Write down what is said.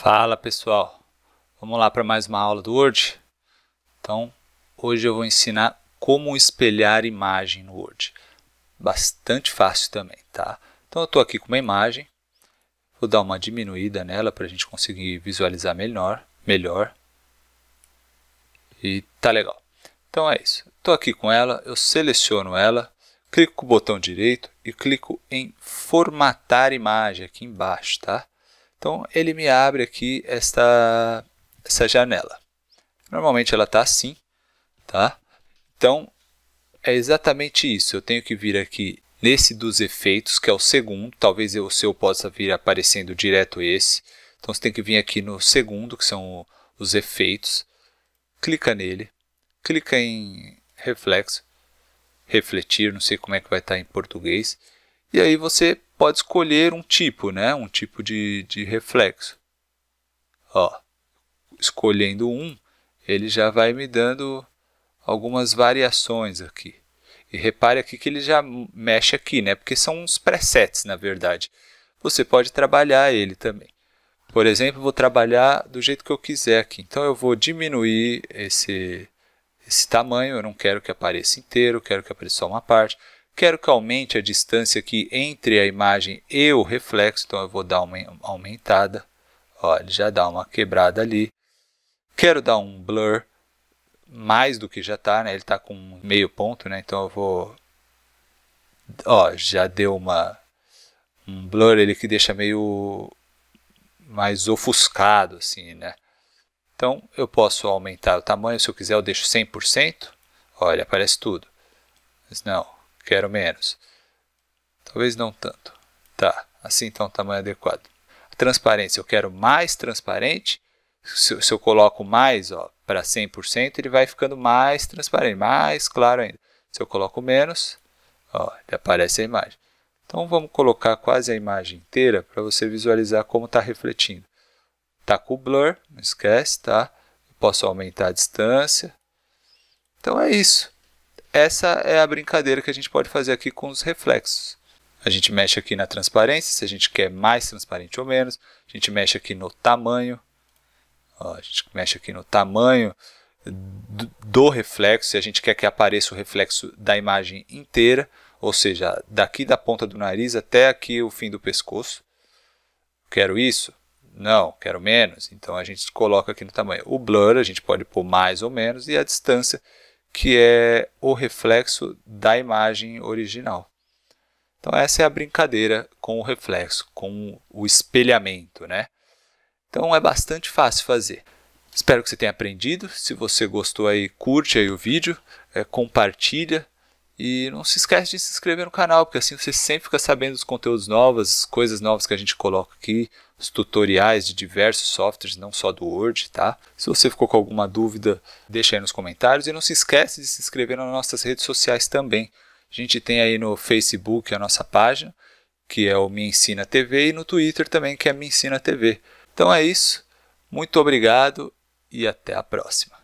Fala pessoal, vamos lá para mais uma aula do Word? Então, hoje eu vou ensinar como espelhar imagem no Word. Bastante fácil também, tá? Então eu estou aqui com uma imagem, vou dar uma diminuída nela para a gente conseguir visualizar melhor, melhor. E tá legal. Então é isso, estou aqui com ela, eu seleciono ela, clico com o botão direito e clico em formatar imagem aqui embaixo, tá? Então ele me abre aqui esta, essa janela. Normalmente ela está assim, tá? Então é exatamente isso. Eu tenho que vir aqui nesse dos efeitos, que é o segundo. Talvez o seu possa vir aparecendo direto esse. Então você tem que vir aqui no segundo, que são os efeitos. Clica nele, clica em reflexo, refletir, não sei como é que vai estar tá em português. E aí você pode escolher um tipo, né? um tipo de, de reflexo. Ó, escolhendo um, ele já vai me dando algumas variações aqui. E repare aqui que ele já mexe aqui, né? porque são uns presets, na verdade. Você pode trabalhar ele também. Por exemplo, vou trabalhar do jeito que eu quiser aqui. Então eu vou diminuir esse, esse tamanho, eu não quero que apareça inteiro, quero que apareça só uma parte. Quero que aumente a distância aqui entre a imagem e o reflexo, então eu vou dar uma aumentada. Ó, ele já dá uma quebrada ali. Quero dar um blur mais do que já está, né? Ele está com meio ponto, né? Então eu vou... Ó, já deu uma... Um blur ele que deixa meio mais ofuscado, assim, né? Então, eu posso aumentar o tamanho, se eu quiser eu deixo 100%. Olha, aparece tudo. Mas não, Quero menos. Talvez não tanto. Tá, assim está então um tamanho adequado. A transparência, eu quero mais transparente. Se, eu, se eu coloco mais para 100%, ele vai ficando mais transparente, mais claro ainda. Se eu coloco menos, ó, ele aparece a imagem. Então vamos colocar quase a imagem inteira para você visualizar como está refletindo. Está com o blur, não esquece, tá? posso aumentar a distância. Então é isso. Essa é a brincadeira que a gente pode fazer aqui com os reflexos. A gente mexe aqui na transparência, se a gente quer mais transparente ou menos. A gente mexe aqui no tamanho. Ó, a gente mexe aqui no tamanho do reflexo, se a gente quer que apareça o reflexo da imagem inteira, ou seja, daqui da ponta do nariz até aqui o fim do pescoço. Quero isso? Não, quero menos. Então a gente coloca aqui no tamanho. O blur a gente pode pôr mais ou menos e a distância que é o reflexo da imagem original. Então essa é a brincadeira com o reflexo, com o espelhamento, né? Então é bastante fácil fazer. Espero que você tenha aprendido. Se você gostou aí, curte aí o vídeo, é, compartilha. E não se esquece de se inscrever no canal, porque assim você sempre fica sabendo dos conteúdos novos, coisas novas que a gente coloca aqui, os tutoriais de diversos softwares, não só do Word, tá? Se você ficou com alguma dúvida, deixa aí nos comentários e não se esquece de se inscrever nas nossas redes sociais também. A gente tem aí no Facebook a nossa página, que é o Me Ensina TV, e no Twitter também, que é Me Ensina TV. Então é isso, muito obrigado e até a próxima.